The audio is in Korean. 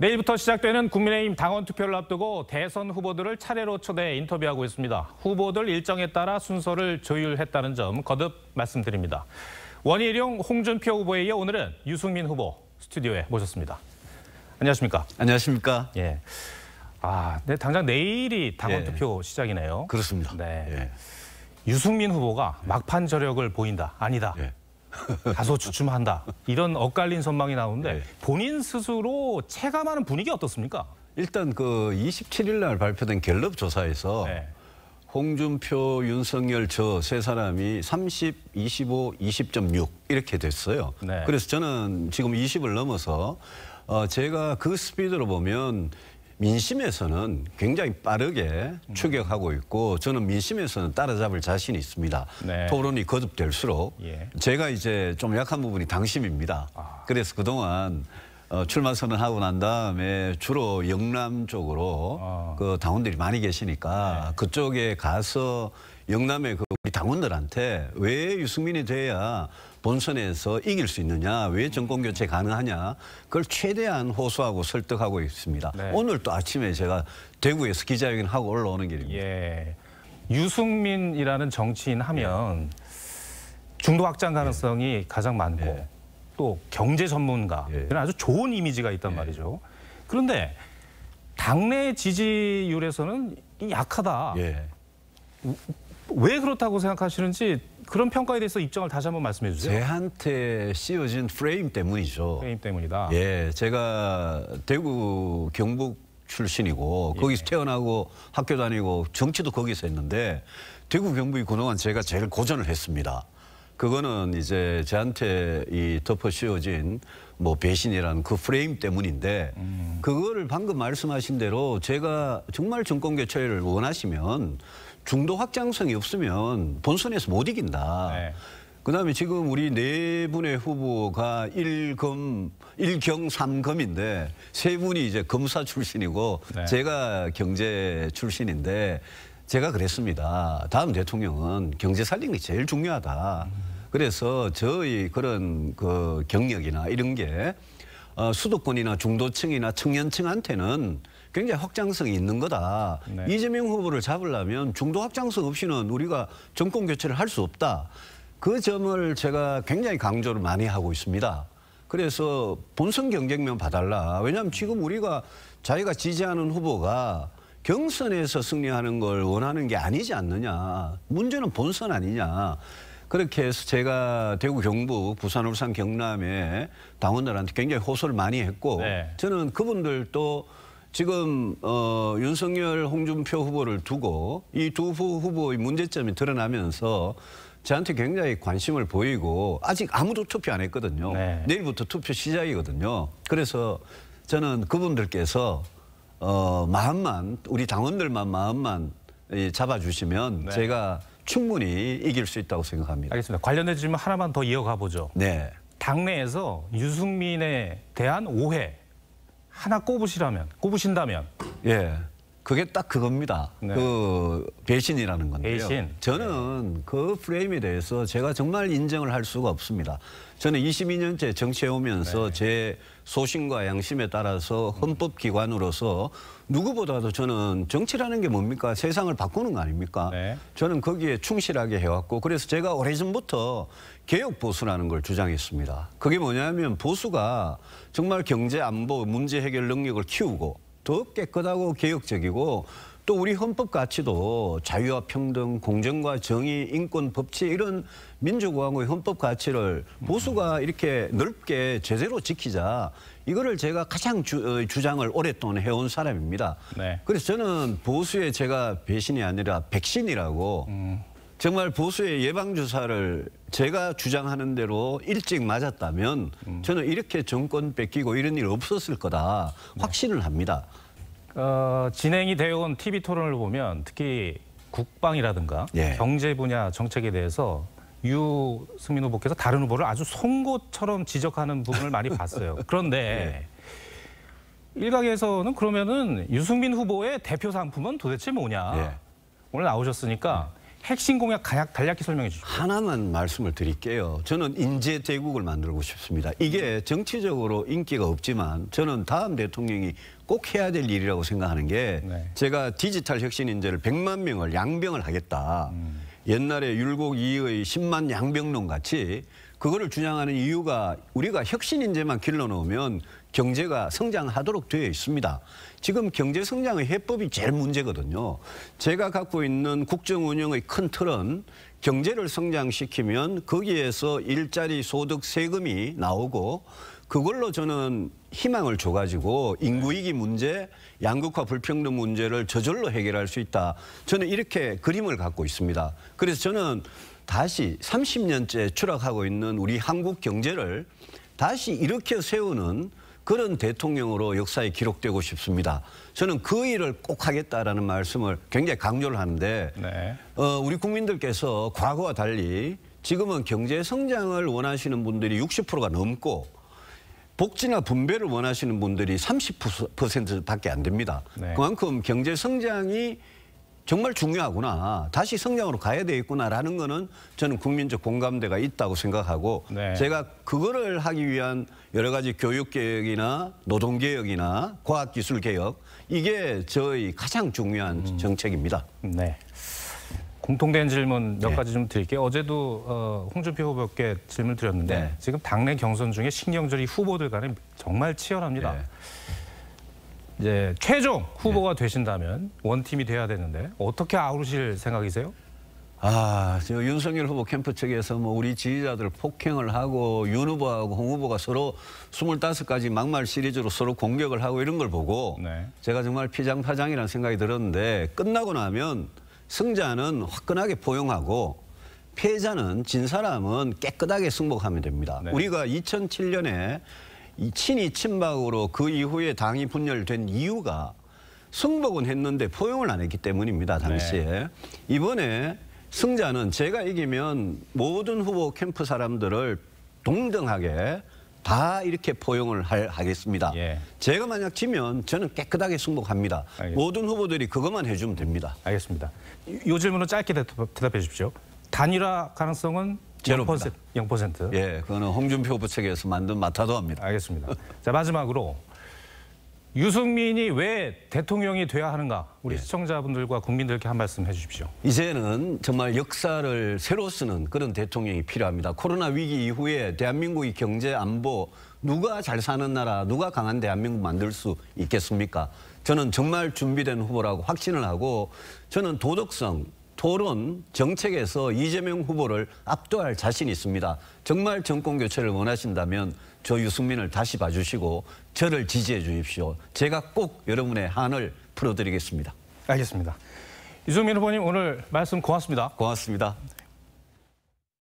내일부터 시작되는 국민의힘 당원 투표를 앞두고 대선 후보들을 차례로 초대해 인터뷰하고 있습니다. 후보들 일정에 따라 순서를 조율했다는 점 거듭 말씀드립니다. 원희룡, 홍준표 후보에 이어 오늘은 유승민 후보 스튜디오에 모셨습니다. 안녕하십니까? 안녕하십니까? 예. 아, 네, 당장 내일이 당원 예. 투표 시작이네요. 그렇습니다. 네. 예. 유승민 후보가 막판 저력을 보인다, 아니다. 예. 다소 주춤한다. 이런 엇갈린 선망이 나오는데 네. 본인 스스로 체감하는 분위기 어떻습니까? 일단 그 27일 날 발표된 갤럽 조사에서 네. 홍준표, 윤석열 저 세 사람이 30, 25, 20.6 이렇게 됐어요. 네. 그래서 저는 지금 20을 넘어서 어 제가 그 스피드로 보면 민심에서는 굉장히 빠르게 추격하고 있고 저는 민심에서는 따라잡을 자신이 있습니다. 네. 토론이 거듭될수록 예. 제가 이제 좀 약한 부분이 당심입니다. 아. 그래서 그동안 어, 출마 선언하고 난 다음에 주로 영남 쪽으로 아. 그 당원들이 많이 계시니까 네. 그쪽에 가서 영남의 그이 당원들한테 왜 유승민이 돼야 본선에서 이길 수 있느냐, 왜 정권 교체 가능하냐, 그걸 최대한 호소하고 설득하고 있습니다. 네. 오늘 또 아침에 제가 대구에서 기자회견 하고 올라오는 길입니다. 예. 유승민이라는 정치인 하면 중도 확장 가능성이 예. 가장 많고 예. 또 경제 전문가 예. 이런 아주 좋은 이미지가 있단 예. 말이죠. 그런데 당내 지지율에서는 약하다. 예. 왜 그렇다고 생각하시는지 그런 평가에 대해서 입장을 다시 한번 말씀해 주세요. 제한테 씌워진 프레임 때문이죠. 프레임 때문이다. 예, 제가 대구 경북 출신이고 예. 거기서 태어나고 학교 다니고 정치도 거기서 했는데 대구 경북이 그동안 제가 제일 고전을 했습니다. 그거는 이제 저한테 이 덮어 씌워진 뭐 배신이라는 그 프레임 때문인데 음. 그거를 방금 말씀하신 대로 제가 정말 정권 교체를 원하시면 중도 확장성이 없으면 본선에서 못 이긴다. 네. 그다음에 지금 우리 네 분의 후보가 1검1경3검인데세 분이 이제 검사 출신이고 네. 제가 경제 출신인데 제가 그랬습니다. 다음 대통령은 경제 살리는 게 제일 중요하다. 그래서 저희 그런 그 경력이나 이런 게 어, 수도권이나 중도층이나 청년층한테는 굉장히 확장성이 있는 거다. 네. 이재명 후보를 잡으려면 중도 확장성 없이는 우리가 정권 교체를 할 수 없다. 그 점을 제가 굉장히 강조를 많이 하고 있습니다. 그래서 본선 경쟁면 봐달라. 왜냐하면 지금 우리가 자기가 지지하는 후보가 경선에서 승리하는 걸 원하는 게 아니지 않느냐. 문제는 본선 아니냐. 그렇게 해서 제가 대구 경북 부산 울산 경남에 당원들한테 굉장히 호소를 많이 했고 네. 저는 그분들도 지금 어, 윤석열 홍준표 후보를 두고 이 두 후보의 문제점이 드러나면서 저한테 굉장히 관심을 보이고 아직 아무도 투표 안 했거든요. 네. 내일부터 투표 시작이거든요. 그래서 저는 그분들께서 어, 마음만 우리 당원들만 마음만 잡아주시면 네. 제가 충분히 이길 수 있다고 생각합니다. 알겠습니다. 관련된 질문 하나만 더 이어가 보죠. 네. 당내에서 유승민에 대한 오해 하나 꼽으시라면 꼽으신다면 예. 그게 딱 그겁니다. 네. 그 배신이라는 건데요. 배신. 저는 네. 그 프레임에 대해서 제가 정말 인정을 할 수가 없습니다. 저는 22년째 정치해 오면서 네. 제 소신과 양심에 따라서 헌법기관으로서 누구보다도 저는 정치라는 게 뭡니까? 세상을 바꾸는 거 아닙니까? 네. 저는 거기에 충실하게 해왔고 그래서 제가 오래전부터 개혁보수라는 걸 주장했습니다. 그게 뭐냐면 보수가 정말 경제 안보 문제 해결 능력을 키우고 더 깨끗하고 개혁적이고 또 우리 헌법 가치도 자유와 평등, 공정과 정의, 인권, 법치 이런 민주공화국의 헌법 가치를 보수가 이렇게 넓게 제대로 지키자 이거를 제가 가장 주, 어, 장을 오랫동안 해온 사람입니다. 네. 그래서 저는 보수의 제가 배신이 아니라 백신이라고 음. 정말 보수의 예방주사를 제가 주장하는 대로 일찍 맞았다면 음. 저는 이렇게 정권 뺏기고 이런 일 없었을 거다 확신을 합니다. 어, 진행이 되어온 TV 토론을 보면 특히 국방이라든가 예. 경제 분야 정책에 대해서 유승민 후보께서 다른 후보를 아주 송곳처럼 지적하는 부분을 많이 봤어요. 그런데 예. 일각에서는 그러면은 유승민 후보의 대표 상품은 도대체 뭐냐. 예. 오늘 나오셨으니까 음. 핵심 공약 가약, 간략히 설명해 주십시오. 하나만 말씀을 드릴게요. 저는 인재 대국을 만들고 싶습니다. 이게 정치적으로 인기가 없지만 저는 다음 대통령이 꼭 해야 될 일이라고 생각하는 게 네. 제가 디지털 혁신 인재를 100만 명을 양병을 하겠다. 음. 옛날에 율곡 이의 10만 양병론 같이 그거를 주장하는 이유가 우리가 혁신 인재만 길러놓으면 경제가 성장하도록 되어 있습니다. 지금 경제 성장의 해법이 제일 문제거든요. 제가 갖고 있는 국정 운영의 큰 틀은 경제를 성장시키면 거기에서 일자리 소득 세금이 나오고 그걸로 저는 희망을 줘가지고 인구이기 문제, 양극화 불평등 문제를 저절로 해결할 수 있다. 저는 이렇게 그림을 갖고 있습니다. 그래서 저는 다시 30년째 추락하고 있는 우리 한국 경제를 다시 일으켜 세우는 그런 대통령으로 역사에 기록되고 싶습니다. 저는 그 일을 꼭 하겠다라는 말씀을 굉장히 강조를 하는데 네. 어, 우리 국민들께서 과거와 달리 지금은 경제 성장을 원하시는 분들이 60%가 넘고 복지나 분배를 원하시는 분들이 30%밖에 안 됩니다. 네. 그만큼 경제 성장이 정말 중요하구나. 다시 성장으로 가야 되겠구나라는 거는 저는 국민적 공감대가 있다고 생각하고 네. 제가 그거를 하기 위한 여러 가지 교육개혁이나 노동개혁이나 과학기술개혁 이게 저희 가장 중요한 음. 정책입니다. 네. 공통된 질문 몇 네. 가지 좀 드릴게요. 어제도 어, 홍준표 후보께 질문 드렸는데 네. 지금 당내 경선 중에 신경절이 후보들 간에 정말 치열합니다. 네. 이제 예, 최종 후보가 되신다면 원팀이 돼야 되는데 어떻게 아우르실 생각이세요? 아, 저 윤석열 후보 캠프 측에서 뭐 우리 지지자들 폭행을 하고 윤 후보하고 홍 후보가 서로 25가지 막말 시리즈로 서로 공격을 하고 이런 걸 보고 네. 제가 정말 피장파장이라는 생각이 들었는데 끝나고 나면 승자는 화끈하게 포용하고 피해자는 진 사람은 깨끗하게 승복하면 됩니다. 네. 우리가 2007년에 친이 친박으로 그 이후에 당이 분열된 이유가 승복은 했는데 포용을 안 했기 때문입니다. 당시에. 네. 이번에 승자는 제가 이기면 모든 후보 캠프 사람들을 동등하게 다 이렇게 포용을 할, 하겠습니다. 예. 제가 만약 지면 저는 깨끗하게 승복합니다. 알겠습니다. 모든 후보들이 그것만 해주면 됩니다. 알겠습니다. 요 질문은 짧게 대답해 주십시오. 단일화 가능성은 제로입니다. 0%, 0%. 예, 그거는 홍준표 후보 측에서 만든 마타도합니다. 알겠습니다. 자 마지막으로 유승민이 왜 대통령이 돼야 하는가 우리 예. 시청자분들과 국민들께 한 말씀 해주십시오. 이제는 정말 역사를 새로 쓰는 그런 대통령이 필요합니다. 코로나 위기 이후에 대한민국의 경제 안보 누가 잘 사는 나라 누가 강한 대한민국 만들 수 있겠습니까? 저는 정말 준비된 후보라고 확신을 하고 저는 도덕성 토론, 정책에서 이재명 후보를 압도할 자신이 있습니다. 정말 정권 교체를 원하신다면 저 유승민을 다시 봐주시고 저를 지지해 주십시오. 제가 꼭 여러분의 한을 풀어드리겠습니다. 알겠습니다. 유승민 후보님 오늘 말씀 고맙습니다. 고맙습니다.